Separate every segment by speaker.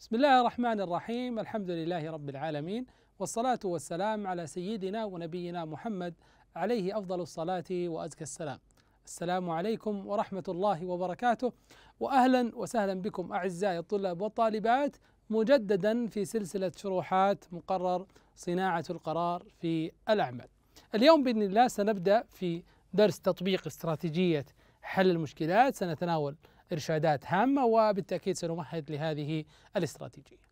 Speaker 1: بسم الله الرحمن الرحيم الحمد لله رب العالمين والصلاة والسلام على سيدنا ونبينا محمد عليه أفضل الصلاة وأزكى السلام السلام عليكم ورحمة الله وبركاته وأهلا وسهلا بكم أعزائي الطلاب والطالبات مجددا في سلسلة شروحات مقرر صناعة القرار في الأعمال اليوم بإذن الله سنبدأ في درس تطبيق استراتيجية حل المشكلات سنتناول إرشادات هامة وبالتأكيد سنمهد لهذه الاستراتيجية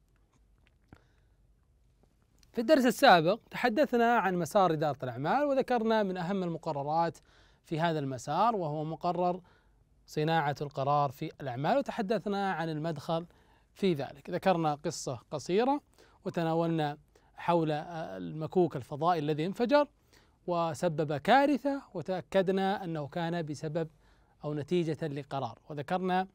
Speaker 1: في الدرس السابق تحدثنا عن مسار إدارة الأعمال وذكرنا من أهم المقررات في هذا المسار وهو مقرر صناعة القرار في الأعمال وتحدثنا عن المدخل في ذلك ذكرنا قصة قصيرة وتناولنا حول آه، المكوك الفضائي الذي انفجر وسبب كارثة وتأكدنا أنه كان بسبب أو نتيجة لقرار وذكرنا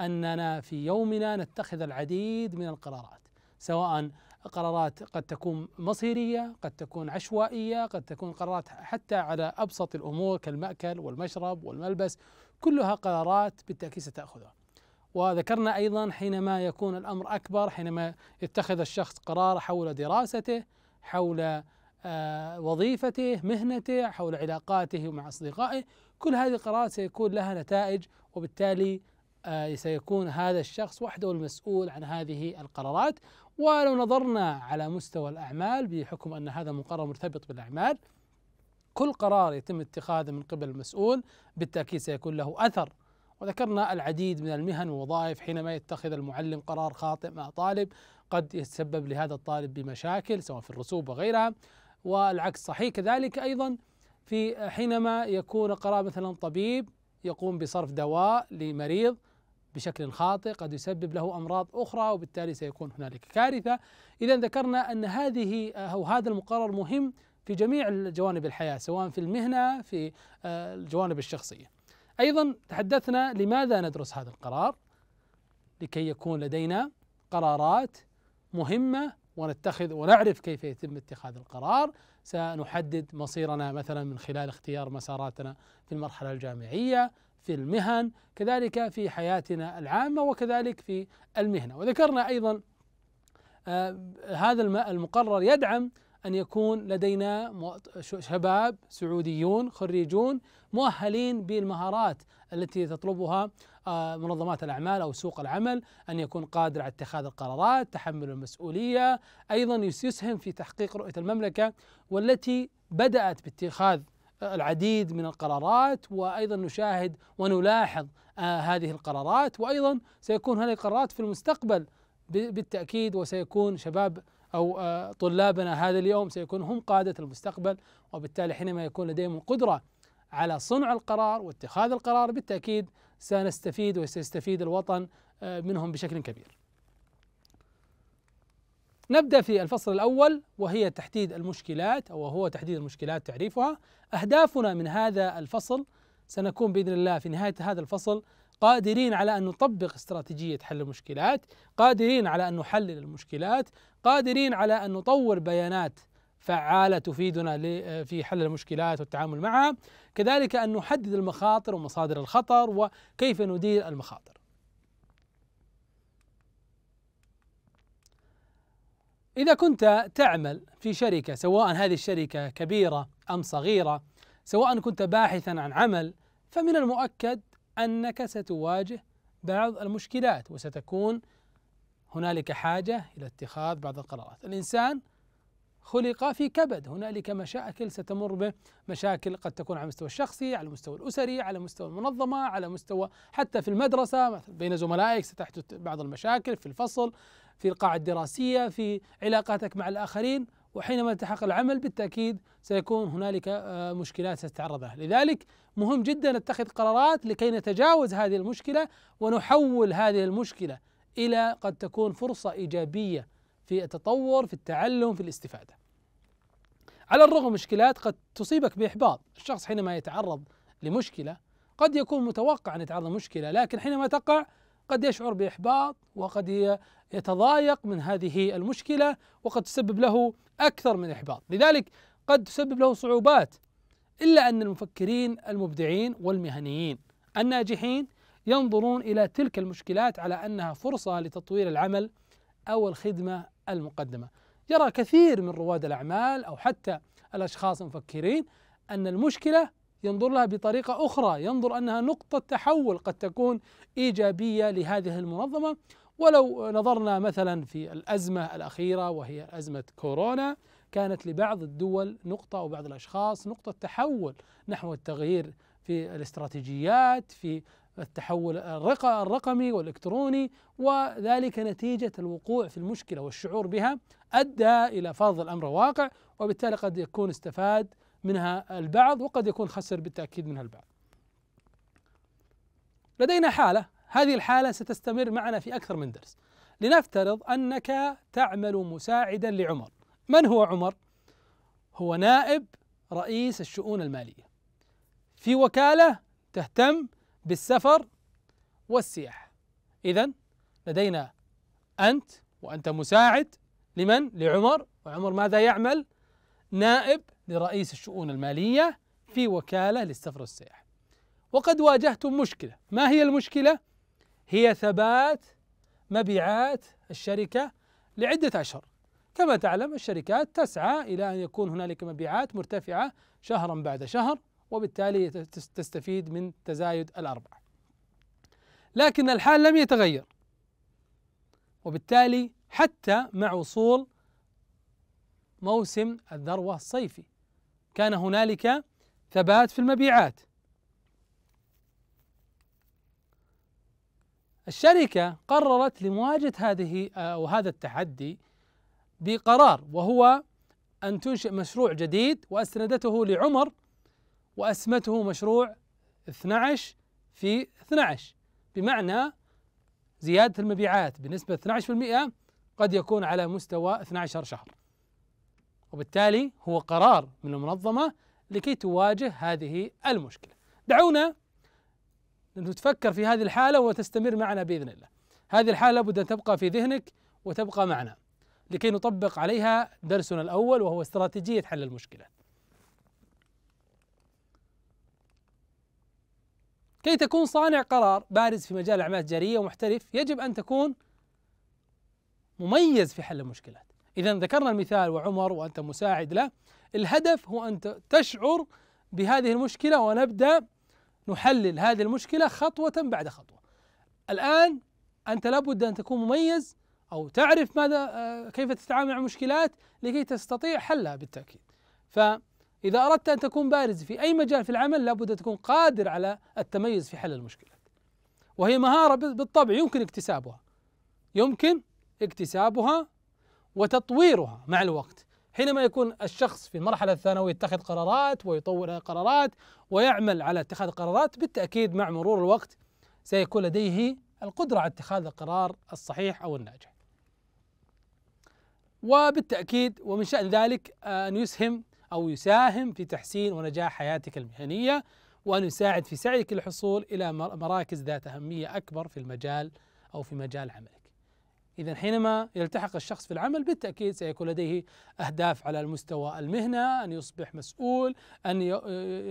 Speaker 1: أننا في يومنا نتخذ العديد من القرارات سواء قرارات قد تكون مصيريه، قد تكون عشوائيه، قد تكون قرارات حتى على ابسط الامور كالماكل والمشرب والملبس، كلها قرارات بالتاكيد ستاخذها. وذكرنا ايضا حينما يكون الامر اكبر، حينما يتخذ الشخص قرار حول دراسته، حول آه، وظيفته، مهنته، حول علاقاته مع اصدقائه، كل هذه القرارات سيكون لها نتائج وبالتالي آه، سيكون هذا الشخص وحده المسؤول عن هذه القرارات ولو نظرنا على مستوى الأعمال بحكم أن هذا مقرر مرتبط بالأعمال كل قرار يتم اتخاذه من قبل المسؤول بالتأكيد سيكون له أثر وذكرنا العديد من المهن والوظائف حينما يتخذ المعلم قرار خاطئ مع طالب قد يتسبب لهذا الطالب بمشاكل سواء في الرسوب وغيرها والعكس صحيح كذلك أيضا في حينما يكون قرار مثلا طبيب يقوم بصرف دواء لمريض بشكل خاطئ قد يسبب له امراض اخرى وبالتالي سيكون هنالك كارثه اذا ذكرنا ان هذه او هذا المقرر مهم في جميع جوانب الحياه سواء في المهنه في آه، الجوانب الشخصيه ايضا تحدثنا لماذا ندرس هذا القرار لكي يكون لدينا قرارات مهمه ونتخذ ونعرف كيف يتم اتخاذ القرار سنحدد مصيرنا مثلا من خلال اختيار مساراتنا في المرحلة الجامعية في المهن كذلك في حياتنا العامة وكذلك في المهنة وذكرنا أيضا آه هذا المقرر يدعم أن يكون لدينا شباب سعوديون خريجون مؤهلين بالمهارات التي تطلبها آه، منظمات الأعمال أو سوق العمل أن يكون قادر على اتخاذ القرارات تحمل المسؤولية أيضا يسهم في تحقيق رؤية المملكة والتي بدأت باتخاذ العديد من القرارات وايضا نشاهد ونلاحظ آه، هذه القرارات وايضا سيكون هذه القرارات في المستقبل بالتاكيد وسيكون شباب أو آه، طلابنا هذا اليوم سيكون هم قادة المستقبل وبالتالي حينما يكون لديهم القدرة على صنع القرار واتخاذ القرار بالتأكيد سنستفيد وسيستفيد الوطن آه، منهم بشكل كبير نبدأ في الفصل الأول وهي تحديد المشكلات أو هو تحديد المشكلات تعريفها أهدافنا من هذا الفصل سنكون بإذن الله في نهاية هذا الفصل قادرين على أن نطبق استراتيجية حل المشكلات قادرين على أن نحلل المشكلات قادرين على أن نطور بيانات فعالة تفيدنا في حل المشكلات والتعامل معها كذلك أن نحدد المخاطر ومصادر الخطر وكيف ندير المخاطر إذا كنت تعمل في شركة سواء هذه الشركة كبيرة أم صغيرة سواء كنت باحثا عن عمل فمن المؤكد أنك ستواجه بعض المشكلات وستكون هنالك حاجة إلى اتخاذ بعض القرارات الإنسان خلق في كبد هنالك مشاكل ستمر به مشاكل قد تكون على المستوى الشخصي على المستوى الأسري على مستوى المنظمة على مستوى حتى في المدرسة مثلا بين زملائك ستحدث بعض المشاكل في الفصل في القاعة الدراسية في علاقاتك مع الآخرين وحينما يتحقق العمل بالتأكيد سيكون هنالك آه، مشكلات ستتعرض لها لذلك مهم جدا نتخذ قرارات لكي نتجاوز هذه المشكلة ونحول هذه المشكلة إلى قد تكون فرصة إيجابية في التطور في التعلم في الاستفادة على الرغم من مشكلات قد تصيبك بإحباط الشخص حينما يتعرض لمشكلة قد يكون متوقع أن يتعرض لمشكلة لكن حينما تقع قد يشعر بإحباط وقد يتضايق من هذه المشكلة وقد تسبب له أكثر من إحباط لذلك قد تسبب له صعوبات إلا أن المفكرين المبدعين والمهنيين الناجحين ينظرون إلى تلك المشكلات على أنها فرصة لتطوير العمل أو الخدمة المقدمة يرى كثير من رواد الأعمال أو حتى الأشخاص المفكرين أن المشكلة ينظر لها بطريقة أخرى ينظر أنها نقطة تحول قد تكون إيجابية لهذه المنظمة ولو نظرنا مثلا في الازمه الاخيره وهي ازمه كورونا كانت لبعض الدول نقطه او بعض الاشخاص نقطه تحول نحو التغيير في الاستراتيجيات في التحول الرقمي والالكتروني وذلك نتيجه الوقوع في المشكله والشعور بها ادى الى فرض الامر واقع وبالتالي قد يكون استفاد منها البعض وقد يكون خسر بالتاكيد منها البعض. لدينا حاله هذه الحالة ستستمر معنا في أكثر من درس لنفترض أنك تعمل مساعدا لعمر من هو عمر؟ هو نائب رئيس الشؤون المالية في وكالة تهتم بالسفر والسياحة إذا لدينا أنت وأنت مساعد لمن؟ لعمر وعمر ماذا يعمل؟ نائب لرئيس الشؤون المالية في وكالة للسفر والسياحة وقد واجهتم مشكلة ما هي المشكلة؟ هي ثبات مبيعات الشركة لعدة أشهر كما تعلم الشركات تسعى إلى أن يكون هنالك مبيعات مرتفعة شهرا بعد شهر وبالتالي تستفيد من تزايد الأرباح لكن الحال لم يتغير وبالتالي حتى مع وصول موسم الذروة الصيفي كان هنالك ثبات في المبيعات الشركة قررت لمواجهة هذه أو آه، هذا التحدي بقرار وهو أن تنشئ مشروع جديد وأسندته لعمر وأسمته مشروع 12 في 12 بمعنى زيادة المبيعات بنسبة 12% قد يكون على مستوى 12 شهر وبالتالي هو قرار من المنظمة لكي تواجه هذه المشكلة دعونا تفكر في هذه الحالة وتستمر معنا بإذن الله هذه الحالة لابد أن تبقى في ذهنك وتبقى معنا لكي نطبق عليها درسنا الأول وهو استراتيجية حل المشكلة كي تكون صانع قرار بارز في مجال الأعمال التجارية ومحترف يجب أن تكون مميز في حل المشكلات إذا ذكرنا المثال وعمر وأنت مساعد له الهدف هو أن تشعر بهذه المشكلة ونبدأ نحلل هذه المشكلة خطوة بعد خطوة الآن أنت لابد أن تكون مميز أو تعرف ماذا آه، كيف تتعامل مع المشكلات لكي تستطيع حلها بالتأكيد فإذا أردت أن تكون بارز في أي مجال في العمل لابد أن تكون قادر على التميز في حل المشكلات وهي مهارة بالطبع يمكن اكتسابها يمكن اكتسابها وتطويرها مع الوقت حينما يكون الشخص في المرحلة الثانوية يتخذ قرارات ويطور قرارات ويعمل على اتخاذ قرارات بالتأكيد مع مرور الوقت سيكون لديه القدرة على اتخاذ القرار الصحيح أو الناجح وبالتأكيد ومن شأن ذلك أن يسهم أو يساهم في تحسين ونجاح حياتك المهنية وأن يساعد في سعيك للحصول إلى مراكز ذات أهمية أكبر في المجال أو في مجال عملك إذا حينما يلتحق الشخص في العمل بالتأكيد سيكون لديه أهداف على المستوى المهنة أن يصبح مسؤول أن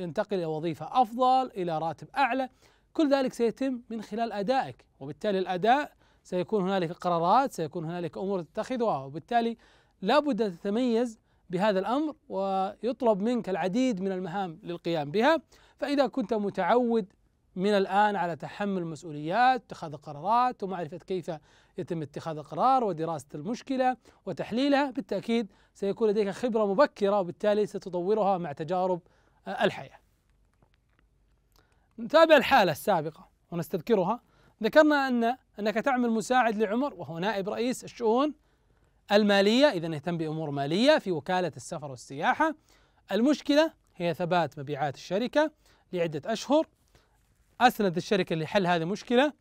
Speaker 1: ينتقل إلى وظيفة أفضل إلى راتب أعلى كل ذلك سيتم من خلال أدائك وبالتالي الأداء سيكون هنالك قرارات سيكون هنالك أمور تتخذها وبالتالي لابد أن تتميز بهذا الأمر ويطلب منك العديد من المهام للقيام بها فإذا كنت متعود من الآن على تحمل المسؤوليات اتخاذ قرارات ومعرفة كيف يتم اتخاذ القرار ودراسة المشكلة وتحليلها بالتأكيد سيكون لديك خبرة مبكرة وبالتالي ستطورها مع تجارب آه، الحياة نتابع الحالة السابقة ونستذكرها ذكرنا أن أنك تعمل مساعد لعمر وهو نائب رئيس الشؤون المالية إذا يهتم بأمور مالية في وكالة السفر والسياحة المشكلة هي ثبات مبيعات الشركة لعدة أشهر أسند الشركة لحل هذه المشكلة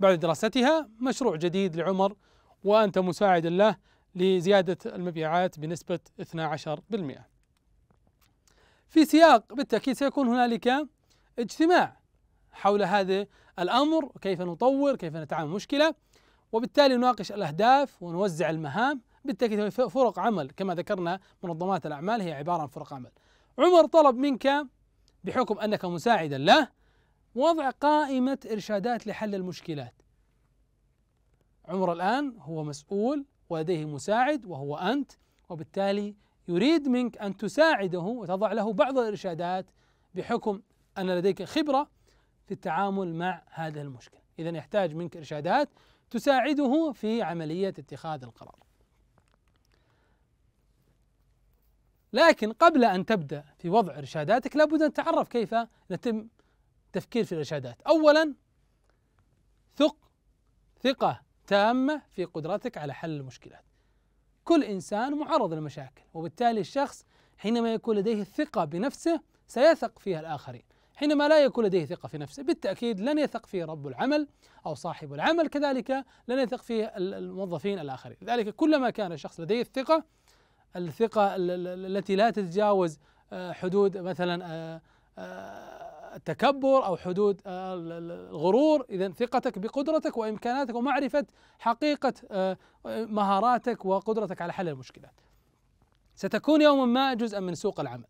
Speaker 1: بعد دراستها مشروع جديد لعمر وأنت مساعد له لزيادة المبيعات بنسبة 12%. في سياق بالتأكيد سيكون هنالك اجتماع حول هذا الأمر كيف نطور كيف نتعامل المشكلة وبالتالي نناقش الأهداف ونوزع المهام بالتأكيد فرق عمل كما ذكرنا منظمات الأعمال هي عبارة عن فرق عمل عمر طلب منك بحكم أنك مساعدا له وضع قائمة إرشادات لحل المشكلات عمر الآن هو مسؤول ولديه مساعد وهو أنت وبالتالي يريد منك أن تساعده وتضع له بعض الإرشادات بحكم أن لديك خبرة في التعامل مع هذه المشكلة إذا يحتاج منك إرشادات تساعده في عملية اتخاذ القرار لكن قبل أن تبدأ في وضع إرشاداتك لابد أن تعرف كيف نتم تفكير في الإرشادات أولا ثق ثقة تامة في قدرتك على حل المشكلات كل إنسان معرض للمشاكل وبالتالي الشخص حينما يكون لديه الثقة بنفسه سيثق فيها الآخرين حينما لا يكون لديه ثقة في نفسه بالتأكيد لن يثق فيه رب العمل أو صاحب العمل كذلك لن يثق فيه الموظفين الآخرين لذلك كلما كان الشخص لديه الثقة الثقة التي لا تتجاوز آه، حدود مثلا آه، آه، التكبر او حدود آه، الغرور اذا ثقتك بقدرتك وامكاناتك ومعرفه حقيقه آه، مهاراتك وقدرتك على حل المشكلات ستكون يوما ما جزءا من سوق العمل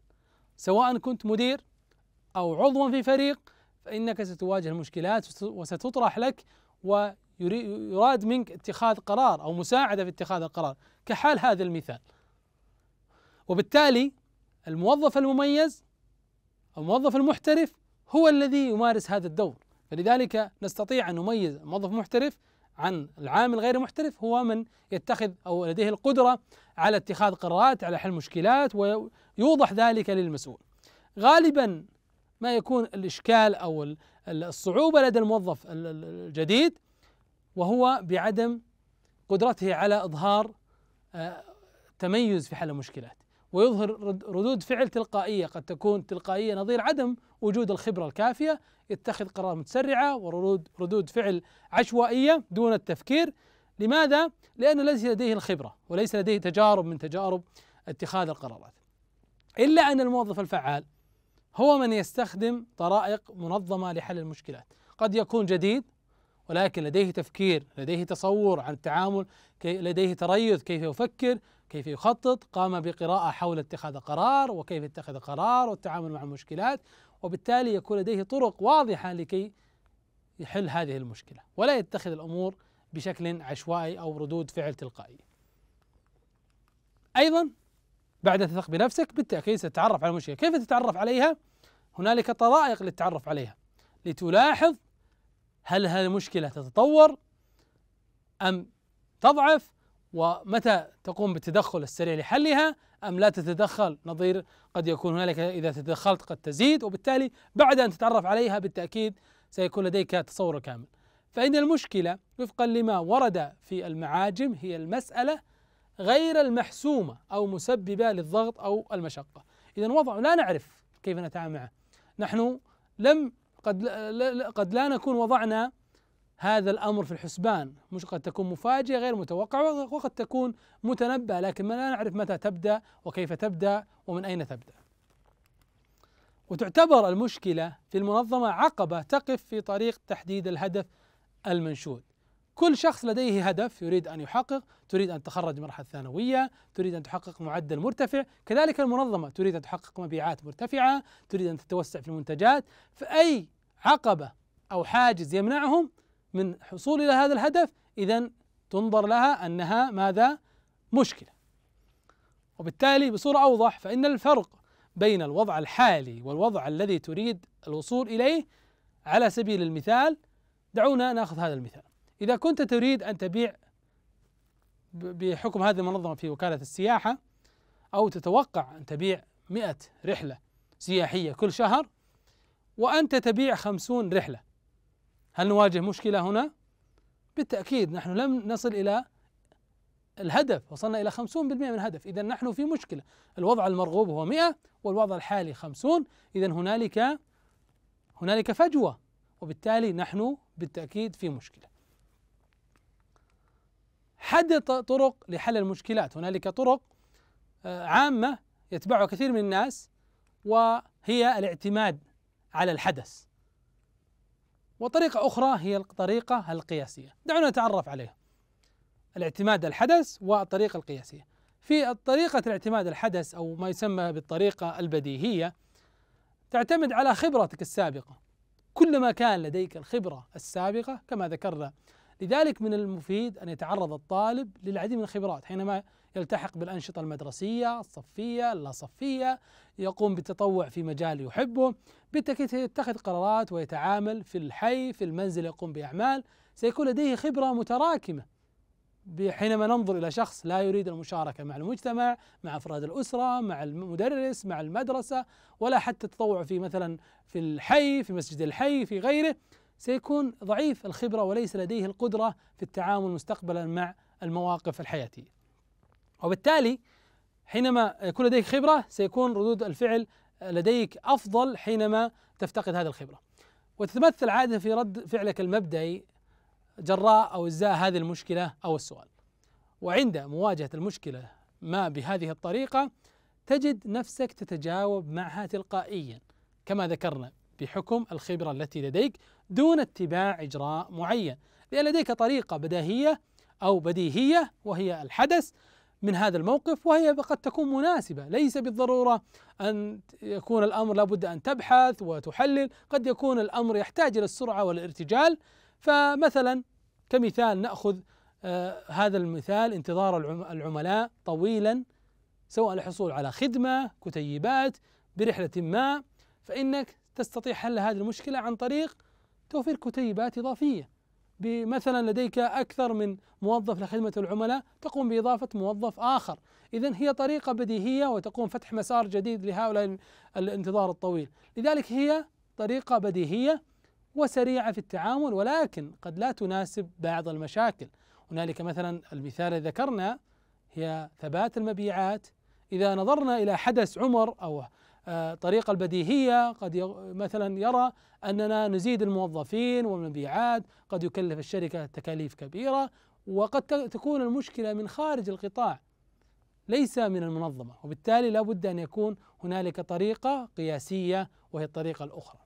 Speaker 1: سواء كنت مدير او عضوا في فريق فانك ستواجه المشكلات وستطرح لك ويراد منك اتخاذ قرار او مساعده في اتخاذ القرار كحال هذا المثال وبالتالي الموظف المميز الموظف المحترف هو الذي يمارس هذا الدور فلذلك نستطيع أن نميز موظف محترف عن العامل غير محترف هو من يتخذ أو لديه القدرة على اتخاذ قرارات على حل مشكلات ويوضح ذلك للمسؤول غالبا ما يكون الإشكال أو الصعوبة لدى الموظف الجديد وهو بعدم قدرته على إظهار آه، تميز في حل المشكلات ويظهر ردود فعل تلقائية قد تكون تلقائية نظير عدم وجود الخبرة الكافية يتخذ قرارات متسرعة وردود ردود فعل عشوائية دون التفكير لماذا؟ لأنه ليس لديه الخبرة وليس لديه تجارب من تجارب اتخاذ القرارات إلا أن الموظف الفعال هو من يستخدم طرائق منظمة لحل المشكلات قد يكون جديد ولكن لديه تفكير لديه تصور عن التعامل لديه تريث كيف يفكر كيف يخطط قام بقراءة حول اتخاذ قرار وكيف اتخذ قرار والتعامل مع المشكلات وبالتالي يكون لديه طرق واضحة لكي يحل هذه المشكلة ولا يتخذ الأمور بشكل عشوائي أو ردود فعل تلقائية أيضا بعد تثق بنفسك بالتأكيد ستتعرف على المشكلة كيف تتعرف عليها؟ هنالك طرائق للتعرف عليها لتلاحظ هل هذه المشكلة تتطور أم تضعف ومتى تقوم بالتدخل السريع لحلها أم لا تتدخل نظير قد يكون هنالك إذا تدخلت قد تزيد وبالتالي بعد أن تتعرف عليها بالتأكيد سيكون لديك تصور كامل فإن المشكلة وفقا لما ورد في المعاجم هي المسألة غير المحسومة أو مسببة للضغط أو المشقة إذا وضع لا نعرف كيف نتعامل معه نحن لم قد قد لا نكون وضعنا هذا الأمر في الحسبان مش قد تكون مفاجئة غير متوقعة وقد تكون متنبأة لكن لا نعرف متى تبدأ وكيف تبدأ ومن أين تبدأ وتعتبر المشكلة في المنظمة عقبة تقف في طريق تحديد الهدف المنشود كل شخص لديه هدف يريد أن يحقق تريد أن تخرج من مرحلة ثانوية تريد أن تحقق معدل مرتفع كذلك المنظمة تريد أن تحقق مبيعات مرتفعة تريد أن تتوسع في المنتجات فأي عقبة أو حاجز يمنعهم من حصول إلى هذا الهدف إذا تنظر لها أنها ماذا مشكلة وبالتالي بصورة أوضح فإن الفرق بين الوضع الحالي والوضع الذي تريد الوصول إليه على سبيل المثال دعونا ناخذ هذا المثال إذا كنت تريد أن تبيع بحكم هذه المنظمة في وكالة السياحة أو تتوقع أن تبيع مئة رحلة سياحية كل شهر وأنت تبيع خمسون رحلة هل نواجه مشكلة هنا؟ بالتأكيد نحن لم نصل إلى الهدف وصلنا إلى 50% من الهدف إذا نحن في مشكلة الوضع المرغوب هو 100 والوضع الحالي 50 إذا هنالك هنالك فجوة وبالتالي نحن بالتأكيد في مشكلة حد طرق لحل المشكلات هنالك طرق آه، عامة يتبعها كثير من الناس وهي الاعتماد على الحدث وطريقة أخرى هي الطريقة القياسية دعونا نتعرف عليها الاعتماد الحدث والطريقة القياسية في طريقة الاعتماد الحدث أو ما يسمى بالطريقة البديهية تعتمد على خبرتك السابقة كلما كان لديك الخبرة السابقة كما ذكرنا لذلك من المفيد أن يتعرض الطالب للعديد من الخبرات حينما يلتحق بالأنشطة المدرسية الصفية اللاصفية يقوم بالتطوع في مجال يحبه بالتأكيد يتخذ قرارات ويتعامل في الحي في المنزل يقوم بأعمال سيكون لديه خبرة متراكمة حينما ننظر الى شخص لا يريد المشاركه مع المجتمع، مع افراد الاسره، مع المدرس، مع المدرسه، ولا حتى التطوع في مثلا في الحي، في مسجد الحي، في غيره، سيكون ضعيف الخبره وليس لديه القدره في التعامل مستقبلا مع المواقف الحياتيه. وبالتالي حينما يكون لديك خبرة سيكون ردود الفعل لديك أفضل حينما تفتقد هذه الخبرة وتتمثل عادة في رد فعلك المبدئي جراء أو إزاء هذه المشكلة أو السؤال وعند مواجهة المشكلة ما بهذه الطريقة تجد نفسك تتجاوب معها تلقائيا كما ذكرنا بحكم الخبرة التي لديك دون اتباع إجراء معين لأن لديك طريقة بداهية أو بديهية وهي الحدث من هذا الموقف وهي قد تكون مناسبة ليس بالضرورة أن يكون الأمر لابد أن تبحث وتحلل قد يكون الأمر يحتاج إلى السرعة والارتجال فمثلا كمثال نأخذ آه، هذا المثال انتظار العملاء طويلا سواء للحصول على خدمة كتيبات برحلة ما فإنك تستطيع حل هذه المشكلة عن طريق توفير كتيبات إضافية بمثلا لديك أكثر من موظف لخدمة العملاء تقوم بإضافة موظف آخر إذا هي طريقة بديهية وتقوم فتح مسار جديد لهؤلاء الانتظار الطويل لذلك هي طريقة بديهية وسريعة في التعامل ولكن قد لا تناسب بعض المشاكل هنالك مثلا المثال الذي ذكرنا هي ثبات المبيعات إذا نظرنا إلى حدث عمر أو الطريقة البديهية قد مثلا يرى أننا نزيد الموظفين والمبيعات قد يكلف الشركة تكاليف كبيرة وقد تكون المشكلة من خارج القطاع ليس من المنظمة وبالتالي لا بد أن يكون هنالك طريقة قياسية وهي الطريقة الأخرى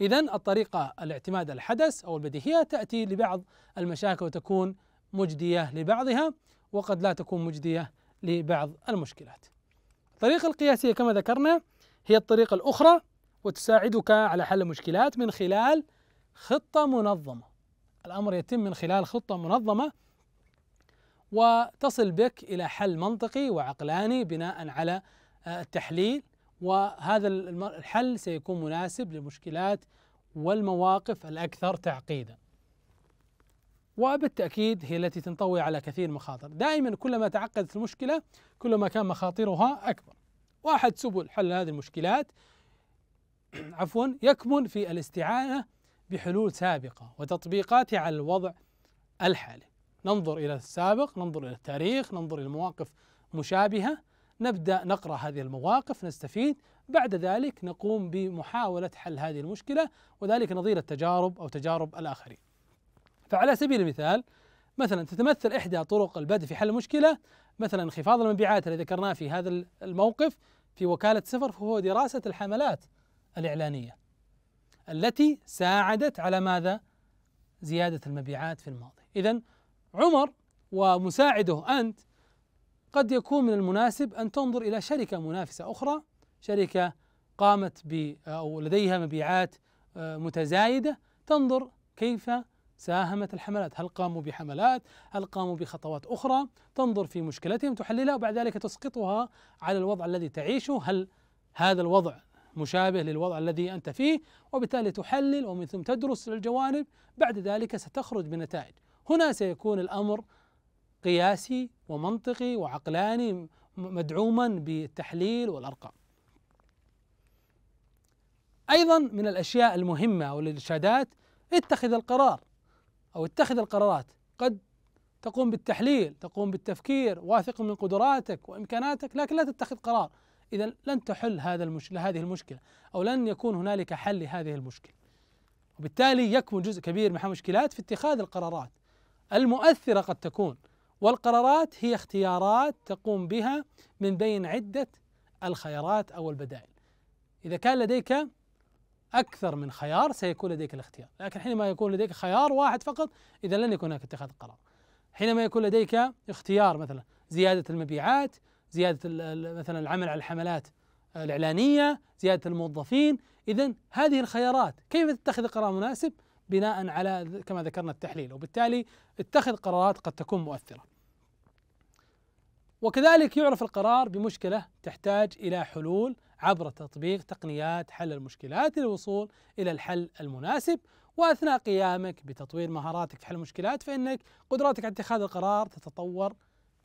Speaker 1: إذا الطريقة الاعتماد الحدث أو البديهية تأتي لبعض المشاكل وتكون مجدية لبعضها وقد لا تكون مجدية لبعض المشكلات الطريقة القياسية كما ذكرنا هي الطريقة الأخرى وتساعدك على حل المشكلات من خلال خطة منظمة الأمر يتم من خلال خطة منظمة وتصل بك إلى حل منطقي وعقلاني بناء على آه، التحليل وهذا الحل سيكون مناسب للمشكلات والمواقف الأكثر تعقيداً وبالتأكيد هي التي تنطوي على كثير مخاطر دائما كلما تعقدت المشكلة كلما كان مخاطرها أكبر واحد سبل حل هذه المشكلات عفوا يكمن في الاستعانة بحلول سابقة وتطبيقاتها على الوضع الحالي ننظر إلى السابق ننظر إلى التاريخ ننظر إلى مواقف مشابهة نبدأ نقرأ هذه المواقف نستفيد بعد ذلك نقوم بمحاولة حل هذه المشكلة وذلك نظير التجارب أو تجارب الآخرين فعلى سبيل المثال مثلا تتمثل إحدى طرق البدء في حل المشكلة مثلا انخفاض المبيعات الذي ذكرناه في هذا الموقف في وكالة سفر فهو دراسة الحملات الإعلانية التي ساعدت على ماذا؟ زيادة المبيعات في الماضي إذا عمر ومساعده أنت قد يكون من المناسب أن تنظر إلى شركة منافسة أخرى شركة قامت ب أو لديها مبيعات آه، متزايدة تنظر كيف ساهمت الحملات هل قاموا بحملات هل قاموا بخطوات أخرى تنظر في مشكلتهم تحللها وبعد ذلك تسقطها على الوضع الذي تعيشه هل هذا الوضع مشابه للوضع الذي أنت فيه وبالتالي تحلل ومن ثم تدرس الجوانب بعد ذلك ستخرج بنتائج هنا سيكون الأمر قياسي ومنطقي وعقلاني مدعوما بالتحليل والأرقام أيضا من الأشياء المهمة والإرشادات اتخذ القرار أو اتخذ القرارات قد تقوم بالتحليل تقوم بالتفكير واثق من قدراتك وإمكاناتك لكن لا تتخذ قرار إذا لن تحل هذا المشكلة هذه المشكلة أو لن يكون هنالك حل لهذه المشكلة وبالتالي يكمن جزء كبير من المشكلات في اتخاذ القرارات المؤثرة قد تكون والقرارات هي اختيارات تقوم بها من بين عدة الخيارات أو البدائل إذا كان لديك أكثر من خيار سيكون لديك الاختيار لكن حينما يكون لديك خيار واحد فقط إذا لن يكون هناك اتخاذ قرار حينما يكون لديك اختيار مثلا زيادة المبيعات زيادة مثلا العمل على الحملات الإعلانية زيادة الموظفين إذا هذه الخيارات كيف تتخذ القرار مناسب بناء على كما ذكرنا التحليل وبالتالي اتخذ قرارات قد تكون مؤثرة وكذلك يعرف القرار بمشكلة تحتاج إلى حلول عبر تطبيق تقنيات حل المشكلات للوصول إلى الحل المناسب وأثناء قيامك بتطوير مهاراتك في حل المشكلات فإنك قدراتك على اتخاذ القرار تتطور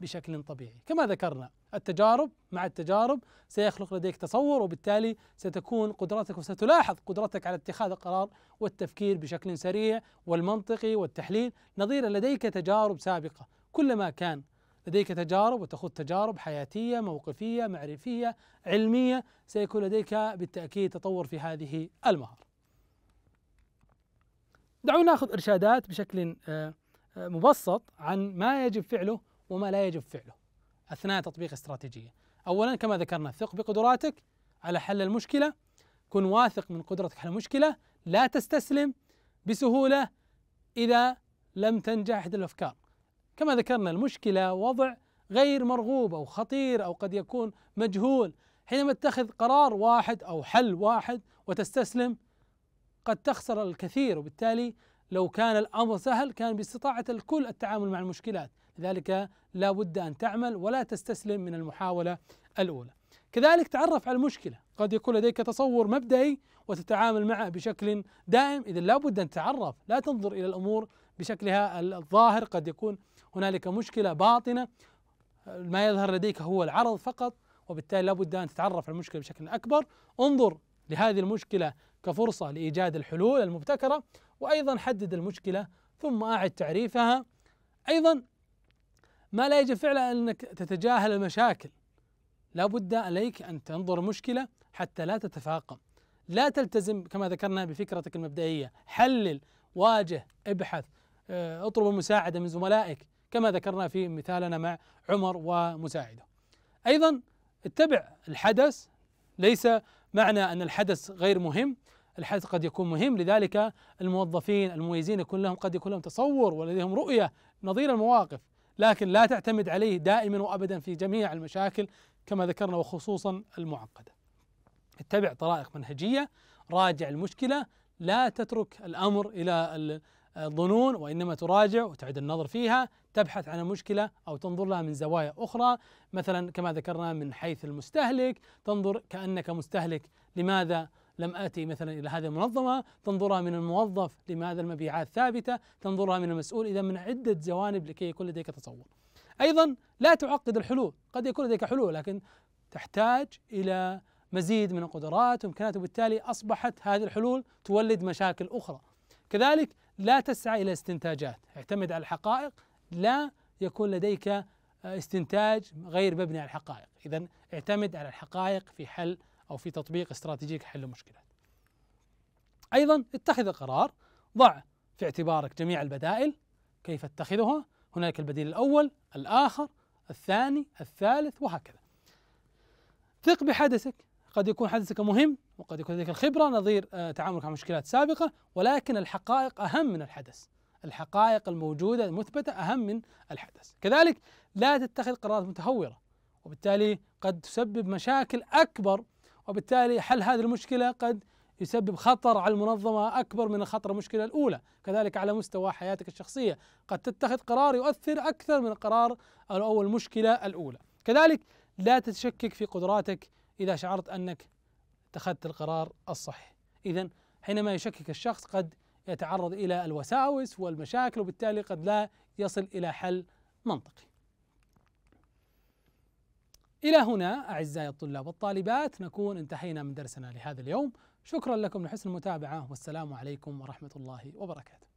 Speaker 1: بشكل طبيعي كما ذكرنا التجارب مع التجارب سيخلق لديك تصور وبالتالي ستكون قدرتك وستلاحظ قدرتك على اتخاذ القرار والتفكير بشكل سريع والمنطقي والتحليل نظيرا لديك تجارب سابقة كلما كان لديك تجارب وتخوض تجارب حياتيه موقفيه معرفيه علميه سيكون لديك بالتاكيد تطور في هذه المهاره. دعونا ناخذ ارشادات بشكل آه، آه، مبسط عن ما يجب فعله وما لا يجب فعله اثناء تطبيق استراتيجيه. اولا كما ذكرنا ثق بقدراتك على حل المشكله، كن واثق من قدرتك على المشكله، لا تستسلم بسهوله اذا لم تنجح احد الافكار. كما ذكرنا المشكلة وضع غير مرغوب أو خطير أو قد يكون مجهول حينما تتخذ قرار واحد أو حل واحد وتستسلم قد تخسر الكثير وبالتالي لو كان الأمر سهل كان باستطاعة الكل التعامل مع المشكلات لذلك لا بد أن تعمل ولا تستسلم من المحاولة الأولى كذلك تعرف على المشكلة قد يكون لديك تصور مبدئي وتتعامل معه بشكل دائم إذا لا بد أن تتعرف لا تنظر إلى الأمور بشكلها الظاهر قد يكون هنالك مشكلة باطنة ما يظهر لديك هو العرض فقط وبالتالي لابد أن تتعرف على المشكلة بشكل أكبر انظر لهذه المشكلة كفرصة لإيجاد الحلول المبتكرة وأيضا حدد المشكلة ثم أعد تعريفها أيضا ما لا يجب فعلا أنك تتجاهل المشاكل لابد عليك أن تنظر المشكلة حتى لا تتفاقم لا تلتزم كما ذكرنا بفكرتك المبدئية حلل واجه ابحث آه، اطلب المساعدة من زملائك كما ذكرنا في مثالنا مع عمر ومساعده أيضا اتبع الحدث ليس معنى أن الحدث غير مهم الحدث قد يكون مهم لذلك الموظفين المميزين يكون لهم قد يكون لهم تصور ولديهم رؤية نظير المواقف لكن لا تعتمد عليه دائما وأبدا في جميع المشاكل كما ذكرنا وخصوصا المعقدة اتبع طرائق منهجية راجع المشكلة لا تترك الأمر إلى آه، ظنون وإنما تراجع وتعيد النظر فيها تبحث عن المشكلة أو تنظر لها من زوايا أخرى مثلا كما ذكرنا من حيث المستهلك تنظر كأنك مستهلك لماذا لم آتي مثلا إلى هذه المنظمة تنظرها من الموظف لماذا المبيعات ثابتة تنظرها من المسؤول إذا من عدة جوانب لكي يكون لديك تصور أيضا لا تعقد الحلول قد يكون لديك حلول لكن تحتاج إلى مزيد من القدرات وامكانات وبالتالي اصبحت هذه الحلول تولد مشاكل اخرى. كذلك لا تسعى إلى استنتاجات اعتمد على الحقائق لا يكون لديك آه، استنتاج غير مبني على الحقائق إذا اعتمد على الحقائق في حل أو في تطبيق استراتيجيك حل المشكلات أيضا اتخذ قرار ضع في اعتبارك جميع البدائل كيف اتخذها هناك البديل الأول الآخر الثاني الثالث وهكذا ثق بحدثك قد يكون حدثك مهم وقد يكون لديك الخبرة نظير آه، تعاملك مع مشكلات سابقة ولكن الحقائق أهم من الحدث الحقائق الموجودة المثبتة أهم من الحدث كذلك لا تتخذ قرارات متهورة وبالتالي قد تسبب مشاكل أكبر وبالتالي حل هذه المشكلة قد يسبب خطر على المنظمة أكبر من الخطر المشكلة الأولى كذلك على مستوى حياتك الشخصية قد تتخذ قرار يؤثر أكثر من القرار أو المشكلة الأولى كذلك لا تتشكك في قدراتك إذا شعرت أنك اتخذت القرار الصحيح إذا حينما يشكك الشخص قد يتعرض إلى الوساوس والمشاكل وبالتالي قد لا يصل إلى حل منطقي إلى هنا أعزائي الطلاب والطالبات نكون انتهينا من درسنا لهذا اليوم شكرا لكم لحسن المتابعة والسلام عليكم ورحمة الله وبركاته